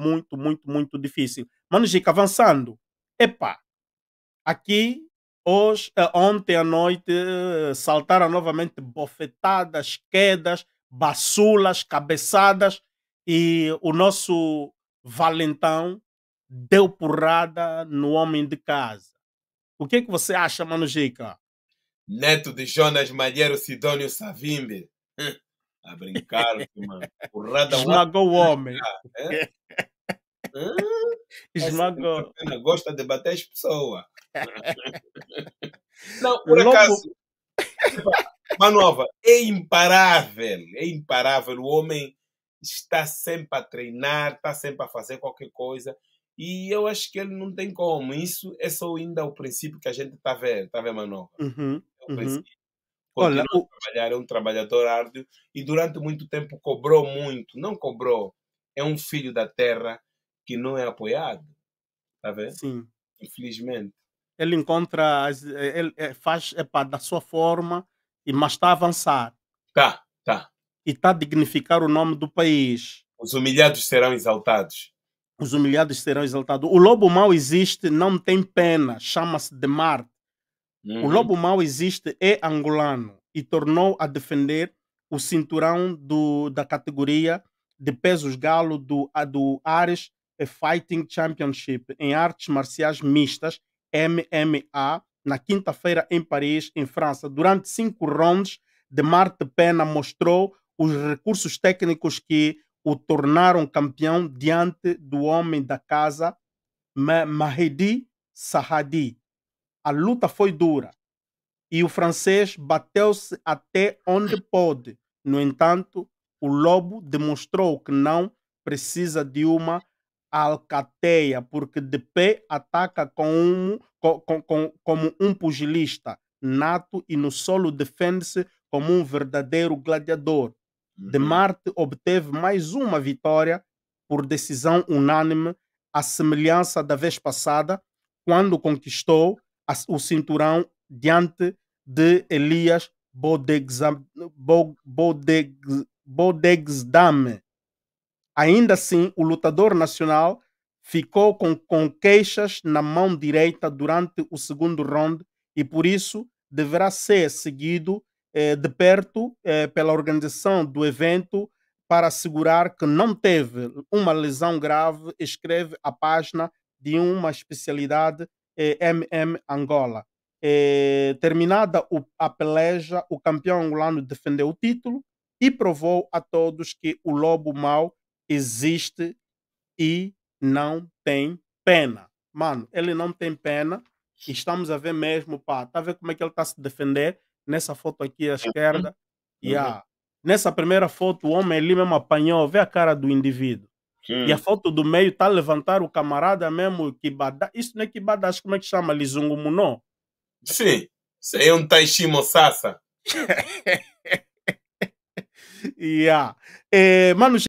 muito, muito, muito difícil. Mano Gica, avançando. Epá, aqui, hoje, eh, ontem à noite, eh, saltaram novamente bofetadas, quedas, basulas cabeçadas e o nosso valentão deu porrada no homem de casa. O que é que você acha, Mano Gica? Neto de Jonas Malheiro Sidônio Savimbi. A brincar, mano. Porrada Esmagou o homem. É? É Esmagou. É gosta de bater as pessoas. Não, por acaso. Manova, é imparável. É imparável. O homem está sempre a treinar, está sempre a fazer qualquer coisa. E eu acho que ele não tem como. Isso é só ainda o princípio que a gente está vendo, está vendo, Manova? Uhum, é o uhum. princípio. Uhum. Olha, trabalhar, é um trabalhador árduo e durante muito tempo cobrou muito. Não cobrou, é um filho da terra que não é apoiado. Tá vendo? Sim. Infelizmente. Ele encontra, eh, ele eh, faz epa, da sua forma, mas está a avançar. Tá, tá. E está a dignificar o nome do país. Os humilhados serão exaltados. Os humilhados serão exaltados. O lobo mau existe, não tem pena, chama-se de Marte. Uhum. O lobo mau existe, é angolano e tornou a defender o cinturão do, da categoria de pesos galo do, do Ares Fighting Championship em artes marciais mistas, MMA, na quinta-feira em Paris, em França. Durante cinco rounds, Demarte Pena mostrou os recursos técnicos que o tornaram campeão diante do homem da casa, Mahedi Sahadi. A luta foi dura e o francês bateu-se até onde pôde. No entanto, o Lobo demonstrou que não precisa de uma alcateia, porque de pé ataca com um, com, com, como um pugilista nato e no solo defende-se como um verdadeiro gladiador. Uhum. De Marte obteve mais uma vitória por decisão unânime, à semelhança da vez passada, quando conquistou a, o cinturão diante de Elias Bodegzam, Ainda assim, o lutador nacional ficou com, com queixas na mão direita durante o segundo round e, por isso, deverá ser seguido eh, de perto eh, pela organização do evento para assegurar que não teve uma lesão grave, escreve a página de uma especialidade eh, MM Angola. Eh, terminada o, a peleja, o campeão angolano defendeu o título e provou a todos que o Lobo Mau existe e não tem pena. Mano, ele não tem pena. estamos a ver mesmo, pá, tá a ver como é que ele está a se defender nessa foto aqui à uhum. esquerda. Uhum. Yeah. Nessa primeira foto, o homem ali mesmo apanhou, vê a cara do indivíduo. Sim. E a foto do meio tá a levantar o camarada mesmo, Kibada. Isso não é Kibada, acho como é que chama? Lizungo Sim, isso aí é um Taishi Mosasa. yeah. É, mano,